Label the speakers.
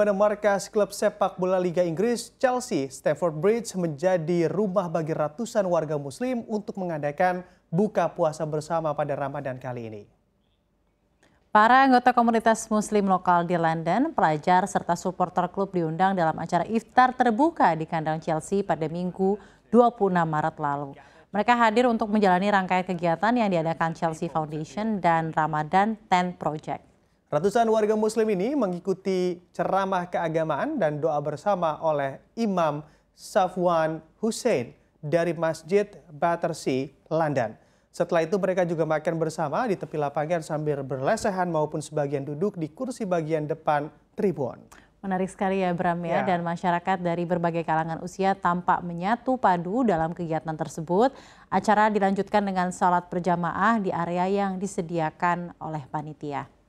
Speaker 1: mana markas klub sepak bola Liga Inggris Chelsea Stamford Bridge menjadi rumah bagi ratusan warga muslim untuk mengadakan buka puasa bersama pada Ramadan kali ini.
Speaker 2: Para anggota komunitas muslim lokal di London, pelajar serta supporter klub diundang dalam acara iftar terbuka di kandang Chelsea pada Minggu 26 Maret lalu. Mereka hadir untuk menjalani rangkaian kegiatan yang diadakan Chelsea Foundation dan Ramadan 10 Project.
Speaker 1: Ratusan warga muslim ini mengikuti ceramah keagamaan dan doa bersama oleh Imam Safwan Hussein dari Masjid Battersea, London. Setelah itu mereka juga makan bersama di tepi lapangan sambil berlesehan maupun sebagian duduk di kursi bagian depan tribun.
Speaker 2: Menarik sekali ya Bram ya, ya dan masyarakat dari berbagai kalangan usia tampak menyatu padu dalam kegiatan tersebut. Acara dilanjutkan dengan salat berjamaah di area yang disediakan oleh panitia.